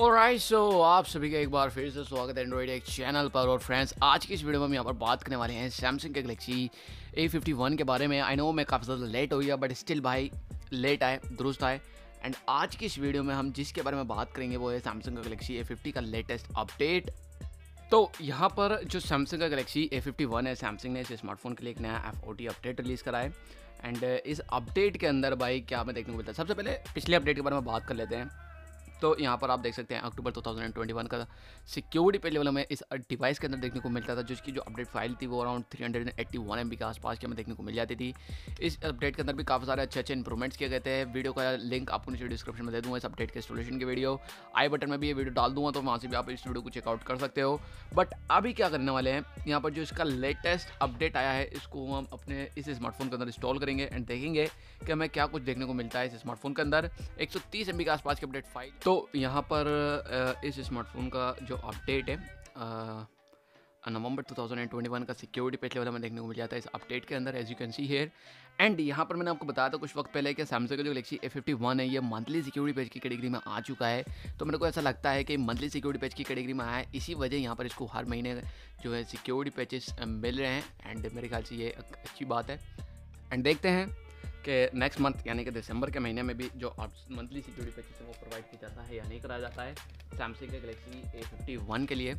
और आई सो आप सभी का एक बार फिर से स्वागत है एंड्रॉइड एक चैनल पर और फ्रेंड्स आज की इस वीडियो में हम यहाँ पर बात करने वाले हैं सैमसंग के गलेक्सी ए फिफ्टी वन के बारे में आई नो मैं काफ़ी ज़्यादा लेट हो गया बट स्टिल भाई लेट आए दुरुस्त आए एंड आज की इस वीडियो में हम जिसके बारे में बात करेंगे वो है सैमसंग का गलेक्सी ए फिफ्टी का लेटेस्ट अपडेट तो यहाँ पर जो सैमसंग का गलेक्सी ए फिफ्टी वन है सैमसंग ने इस स्मार्टफोन के लिए एक नया F O T update release करा है एंड इस अपडेट के अंदर भाई क्या हमें देखने को मिलता है सबसे पहले पिछले अपडेट के बारे में बात कर लेते हैं तो यहाँ पर आप देख सकते हैं अक्टूबर 2021 का सिक्योरिटी पे लेवल हमें इस डिवाइस के अंदर देखने को मिलता था जिसकी जो अपडेट फाइल थी वो अराउंड थ्री हंड्रेड के आसपास की हमें देखने को मिल जाती थी इस अपडेट के अंदर भी काफ़ी सारे अच्छे अच्छे इंप्रूवमेंट्स किए गए थे वीडियो का लिंक आपको नीचे डिस्क्रिप्शन में दे दूँगा इस अपडेट के इंस्टॉलेशन की वीडियो आई बटन में भी ये वीडियो डाल दूँगा तो वहाँ से भी आप इस वीडियो को चेकआउट कर सकते हो बट अभी क्या करने वाले हैं यहाँ पर जो इसका लेटेस्ट अपडेट आया है इसको हम अपने इस स्मार्टफोन के अंदर इंस्टॉल करेंगे एंड देखेंगे कि हमें क्या कुछ देखने को मिलता है इस स्मार्टफोन के अंदर एक सौ के आसपास की अपडेट फाइल तो तो यहाँ पर इस स्मार्टफोन का जो अपडेट है नवंबर 2021 का सिक्योरिटी पेज लेवल हमें देखने को मिल जाता है इस अपडेट के अंदर as you can see here and यहाँ पर मैंने आपको बताया था कुछ वक्त पहले कि सैमसंग का जो गलेक्सी ए फिफ्टी वन है ये मंथली सिक्योरिटी पेज की कैटेगरी में आ चुका है तो मेरे को ऐसा लगता है कि मंथली सिक्योरिटी पेज की कैटेगरी में आया है इसी वजह यहाँ पर इसको हर महीने जो है सिक्योरिटी पेजेस मिल रहे हैं एंड मेरे ख्याल से ये अच्छी बात है एंड देखते हैं कि नेक्स्ट मंथ यानी कि दिसंबर के महीने में भी जो मंथली सिक्योरिटी पैकेज है वो प्रोवाइड किया जाता है या नहीं कराया जाता है सैमसंग के गलेक्सी ए फिफ्टी वन के लिए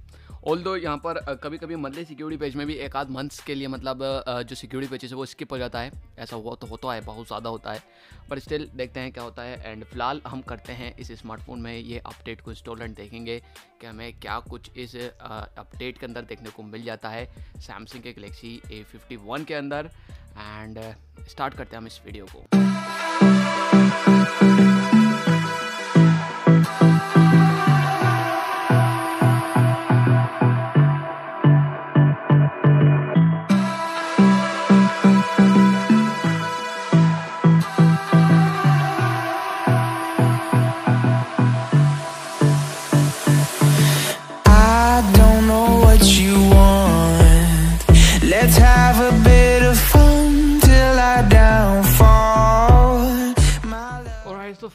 ऑल दो यहाँ पर कभी कभी मंथली सिक्योरिटी पेज में भी एक आध मंथ्स के लिए मतलब जो सिक्योरिटी पेजेस है वो स्किप हो जाता है ऐसा हुआ तो होता है बहुत ज़्यादा होता है पर स्टिल देखते हैं क्या होता है एंड फिलहाल हम करते हैं इस स्मार्टफोन में ये अपडेट को एंड देखेंगे कि हमें क्या कुछ इस अपडेट के अंदर देखने को मिल जाता है सैमसंग के गलेक्सी ए फिफ्टी वन के अंदर एंड स्टार्ट करते हैं हम इस वीडियो को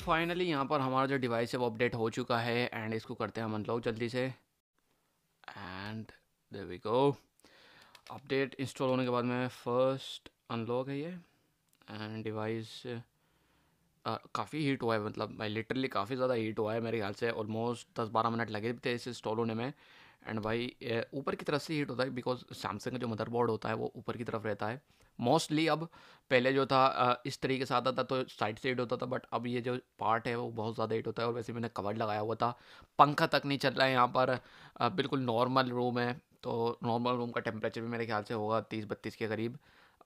फाइनली यहाँ पर हमारा जो डिवाइस है वो अपडेट हो चुका है एंड इसको करते हैं हम अनलॉक जल्दी से and there we go update install होने के बाद में फर्स्ट अनलॉक है ये एंड डिवाइस काफ़ी हीट हुआ है मतलब भाई लिटरली काफ़ी ज़्यादा हीट हुआ है मेरे ख्याल से ऑलमोस्ट दस बारह मिनट लगे थे इसे इंस्टॉल होने में एंड भाई ऊपर की तरफ से हीट होता है बिकॉज सैमसंग का जो मदरबोर्ड होता है वो ऊपर की तरफ रहता है मोस्टली अब पहले जो था इस तरीके से आता था तो साइड से हिट होता था बट अब ये जो पार्ट है वो बहुत ज़्यादा हिट होता है और वैसे मैंने कवर लगाया हुआ था पंखा तक नहीं चल रहा है यहाँ पर बिल्कुल नॉर्मल रूम है तो नॉर्मल रूम का टेम्परेचर भी मेरे ख्याल से होगा तीस बत्तीस के करीब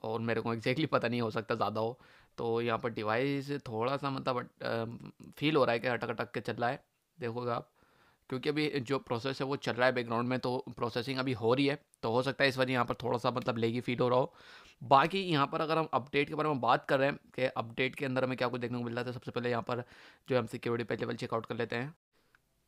और मेरे को एग्जैक्टली पता नहीं हो सकता ज़्यादा हो तो यहाँ पर डिवाइस थोड़ा सा मतलब फील हो रहा है कि अटक अटक के चल रहा है देखोगे आप क्योंकि अभी जो प्रोसेस है वो चल रहा है बैकग्राउंड में तो प्रोसेसिंग अभी हो रही है तो हो सकता है इस बार यहाँ पर थोड़ा सा मतलब लेगी फील हो रहा हो बाकी यहाँ पर अगर हम अपडेट के बारे में बात कर रहे हैं कि अपडेट के अंदर हमें क्या कुछ देखने को मिल रहा था तो सबसे पहले यहाँ पर जो हम सिक्योरिटी पे लेवल चेकआउट कर लेते हैं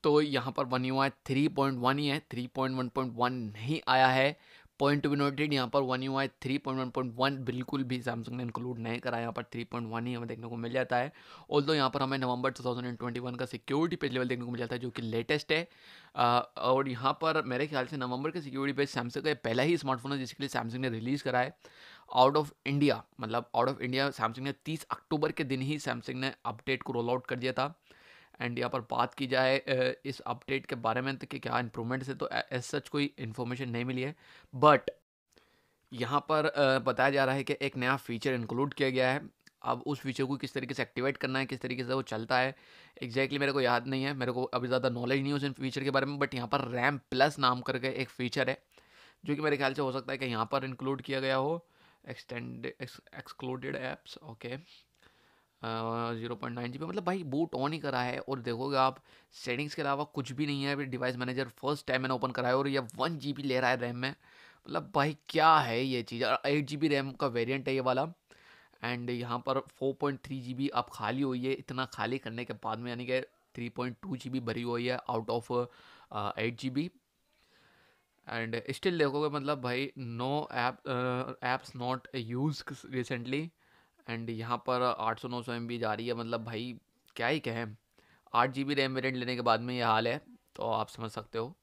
तो यहाँ पर one U I three point one ही है three point one point one नहीं आया है पॉइंट टू बी नोटेड यहाँ पर one U I three point one point one बिल्कुल भी सैमसंग ने इंक्लूड नहीं करा यहाँ पर थ्री पॉइंट वन ही हमें देखने को मिल जाता है ऑल दो यहाँ पर हमें November two thousand and twenty one का सिक्योरिटी पेज लेवल देखने को मिल जाता है जो कि लेटेस्ट है और यहाँ पर मेरे ख्याल से नवंबर के सिक्योरिटी पेज सैमसंग का पहला ही स्मार्टफोन है जिसके लिए सैमसंग ने रिलीज़ करा है आउट ऑफ इंडिया मतलब आउट ऑफ इंडिया सैमसंग ने तीस अक्टूबर के दिन ही सैमसंग ने अपडेट को रोल आउट कर दिया था एंड यहाँ पर बात की जाए इस अपडेट के बारे में तो कि क्या इम्प्रूवमेंट्स है तो एज सच कोई इन्फॉर्मेशन नहीं मिली है बट यहाँ पर बताया जा रहा है कि एक नया फीचर इंक्लूड किया गया है अब उस फीचर को किस तरीके से एक्टिवेट करना है किस तरीके से वो चलता है एग्जैक्टली exactly मेरे को याद नहीं है मेरे को अभी ज़्यादा नॉलेज नहीं है उस फीचर के बारे में बट यहाँ पर रैम प्लस नाम करके एक फ़ीचर है जो कि मेरे ख्याल से हो सकता है कि यहाँ पर इंक्लूड किया गया हो extend excluded apps okay zero point nine G मतलब भाई बूट ऑन ही करा है और देखोगे आप सेटिंग्स के अलावा कुछ भी नहीं है डिवाइस मैनेजर फर्स्ट टाइम मैंने ओपन करा है और ये वन जी ले रहा है रैम में मतलब भाई क्या है ये चीज़ और एट जी रैम का वेरियंट है ये वाला एंड यहाँ पर four point three G B आप खाली हुई है इतना खाली करने के बाद में यानी कि three point two G B भरी हुई है out of eight G B and still देखोगे मतलब भाई no app apps not use recently and यहाँ पर आठ सौ नौ सौ एम बी जा रही है मतलब भाई क्या ही कहें आठ जी बी रैम वेरियंट लेने के बाद में ये हाल है तो आप समझ सकते हो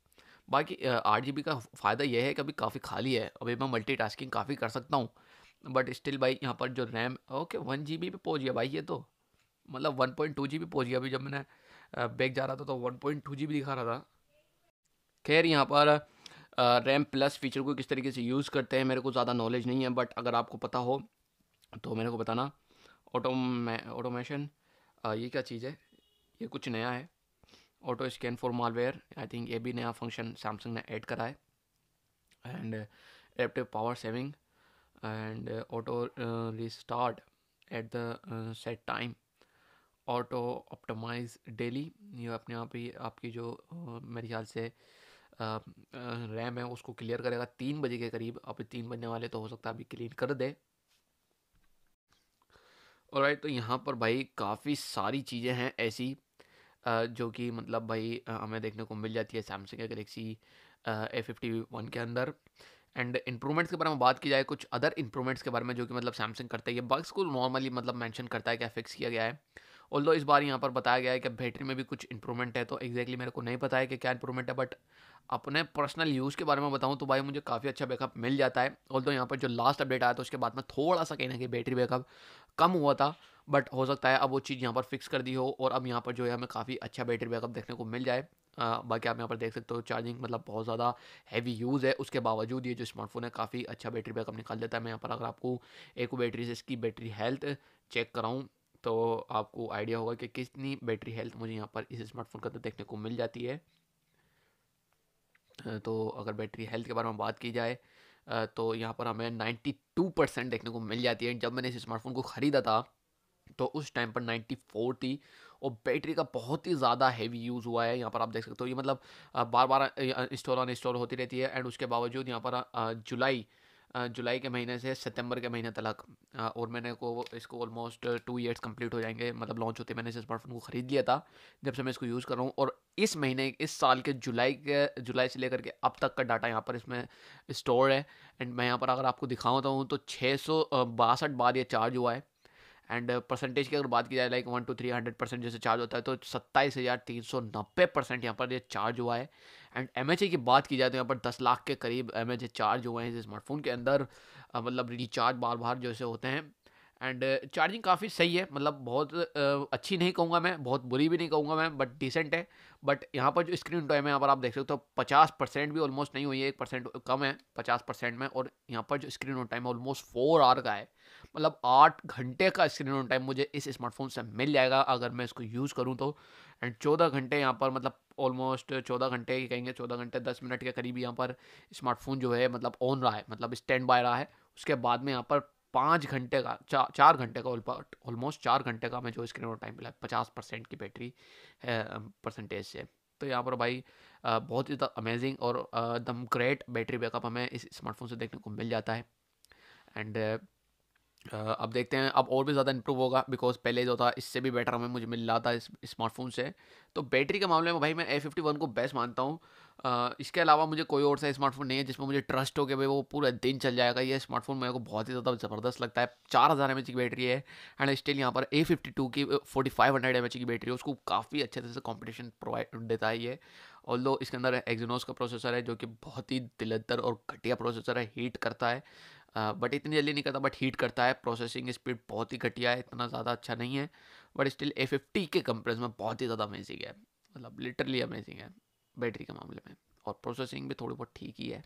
बाकी आठ जी बी का फ़ायदा यह है कि अभी काफ़ी खाली है अभी मैं मल्टी टास्किंग काफ़ी कर सकता हूँ बट स्टिल भाई यहाँ पर जो RAM okay one G B पर पहुँच गया भाई ये तो मतलब one point two G B पहुँच गया अभी जब मैंने बैग जा रहा था तो one point two G B दिखा रहा था खैर यहाँ पर रैम प्लस फीचर को किस तरीके से यूज़ करते हैं मेरे को ज़्यादा नॉलेज नहीं है बट अगर आपको पता हो तो मेरे को बताना ऑटो ऑटोमेशन ये क्या चीज़ है ये कुछ नया है auto scan for malware I think ये भी नया फंक्शन सैमसंग ने ऐड करा है and adaptive power saving and auto restart at the set time auto optimise daily ये अपने आप ही आपकी जो मेरे ख्याल से रैम है उसको क्लियर करेगा तीन बजे के करीब अभी तीन बजने वाले तो हो सकता है अभी क्लीन कर दे राइट तो यहाँ पर भाई काफ़ी सारी चीज़ें हैं ऐसी जो कि मतलब भाई हमें देखने को मिल जाती है सैमसंग या गलेक्सी ए फिफ्टी वन के अंदर एंड इंप्रूवमेंट्स के बारे में बात की जाए कुछ अदर इंप्रूवमेंट्स के बारे में जो कि मतलब सैमसंग करता है ये बग्स को नॉर्मली मतलब मेंशन करता है क्या फिक्स किया गया है ऑल इस बार यहाँ पर बताया गया है कि बैटरी में भी कुछ इंप्रूवमेंट है तो एग्जैक्टली exactly मेरे को नहीं पता है कि क्या इंप्रूवमेंट है बट अपने पर्सनल यूज़ के बारे में बताऊँ तो भाई मुझे काफ़ी अच्छा बैकअप मिल जाता है ऑल्दो यहाँ पर जो लास्ट अपडेट आया था उसके बाद में थोड़ा सा कहीं ना कहीं बैटरी बैकअप कम हुआ था बट हो सकता है अब वो चीज़ यहाँ पर फिक्स कर दी हो और अब यहाँ पर जो है हमें काफ़ी अच्छा बैटरी बैकअप देखने को मिल जाए आ, बाकी आप यहाँ पर देख सकते हो चार्जिंग मतलब बहुत ज़्यादा हैवी यूज़ है उसके बावजूद ये जो स्मार्टफोन है काफ़ी अच्छा बैटरी बैकअप निकाल देता है मैं यहाँ पर अगर आपको एक बैटरी से इसकी बैटरी हेल्थ चेक कराऊँ तो आपको आइडिया होगा कि कितनी बैटरी हेल्थ मुझे यहाँ पर इस स्मार्टफोन के अंदर देखने को मिल जाती है तो अगर बैटरी हेल्थ के बारे में बात की जाए तो यहाँ पर हमें 92 परसेंट देखने को मिल जाती है जब मैंने इस स्मार्टफोन को ख़रीदा था तो उस टाइम पर 94 थी और बैटरी का बहुत ही ज़्यादा हैवी यूज़ हुआ है यहाँ पर आप देख सकते हो ये मतलब बार बार इंस्टॉल ऑन इंस्टॉल होती रहती है एंड उसके बावजूद यहाँ पर जुलाई जुलाई के महीने से सितंबर के महीने तक और मैंने को इसको ऑलमोस्ट टू ईयर्स कंप्लीट हो जाएंगे मतलब लॉन्च होते मैंने इस स्मार्टफोन को ख़रीद लिया था जब से मैं इसको यूज़ कर रहा हूँ और इस महीने इस साल के जुलाई के जुलाई से लेकर के अब तक का डाटा यहाँ पर इसमें स्टोर है एंड मैं यहाँ पर अगर आपको दिखाता हूँ तो छः सौ बासठ बार ये चार्ज हुआ है एंड परसेंटेज uh, की अगर बात की जाए like one two three hundred percent जैसे चार्ज होता है तो सत्ताईस हज़ार तीन सौ नब्बे परसेंट यहाँ पर ये चार्ज हुआ है एंड एम एच ए की बात की जाए तो यहाँ पर दस लाख के करीब एम एच ए चार्ज हुए हैं इस स्मार्टफोन के अंदर मतलब रिचार्ज बार बार जैसे होते हैं एंड चार्जिंग काफ़ी सही है मतलब बहुत uh, अच्छी नहीं कहूँगा मैं बहुत बुरी भी नहीं कहूँगा मैं बट डिसेंट है बट यहाँ पर जो स्क्रीन टाइम है यहाँ पर आप देख सकते हो तो पचास परसेंट भी ऑलमोस्ट नहीं हुई है एक परसेंट कम है पचास परसेंट में और यहाँ पर जो स्क्रीन ऑन टाइम है ऑलमोस्ट फोर आवर का है मतलब आठ घंटे का स्क्रीन ऑन टाइम मुझे इस स्मार्टफोन से मिल जाएगा अगर मैं इसको यूज़ करूँ तो एंड चौदह घंटे यहाँ पर मतलब ऑलमोस्ट चौदह घंटे ही कहेंगे चौदह घंटे दस मिनट के करीब यहाँ पर स्मार्टफोन जो है मतलब ऑन रहा है मतलब स्टैंड बाय रहा है उसके बाद में यहाँ पर पाँच घंटे का चा, चार घंटे का ऑलमोस्ट चार घंटे का हमें जो स्क्रीन और टाइम मिला पचास परसेंट की बैटरी परसेंटेज से तो यहाँ पर भाई बहुत ही अमेजिंग और एकदम ग्रेट बैटरी बैकअप हमें इस स्मार्टफोन से देखने को मिल जाता है एंड अब देखते हैं अब और भी ज़्यादा इंप्रूव होगा बिकॉज पहले जो था इससे भी बेटर हमें मुझे मिल रहा था इस स्मार्टफोन से तो बैटरी के मामले में भाई मैं ए फिफ्टी वन को बेस्ट मानता हूँ इसके अलावा मुझे कोई और सा स्मार्टफोन नहीं है जिसमें मुझे ट्रस्ट हो गया भाई वो पूरा दिन चल जाएगा ये स्मार्टफोन मेरे को बहुत ही ज़्यादा ज़बरदस्त लगता है चार हज़ार एम की बैटरी है एंड स्टिल यहाँ पर ए फिफ्टी टू की फोर्टी फाइव हंड्रेड एम की बैटरी है उसको काफ़ी अच्छे तरह से कॉम्पिटिशन प्रोवाइड देता है ये और लो इसके अंदर एक्जिनोस का प्रोसेसर है जो कि बहुत ही दिलदर और घटिया प्रोसेसर है हीट करता है बट इतनी जल्दी नहीं करता बट हीट करता है प्रोसेसिंग स्पीड बहुत ही घटिया है इतना ज़्यादा अच्छा नहीं है बट स्टिल ए फिफ्टी के कंपेरिजन में बहुत ही ज़्यादा अमेजिंग है मतलब लिटरली अमेजिंग है बैटरी के मामले में और प्रोसेसिंग भी थोड़ी बहुत ठीक ही है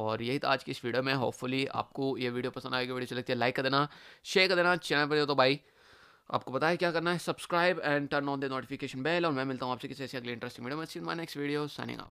और यही था आज की इस वीडियो में होपफुली आपको ये वीडियो पसंद आएगी वीडियो अच्छी लगती है लाइक कर देना शेयर कर देना चैनल पर तो भाई आपको पता है क्या करना है subscribe and turn on the notification bell और मैं मिलता हूँ आपसे किसी ऐसी अगले इंटरेस्टिंग वीडियो में नेक्स्ट वीडियो साइनिंग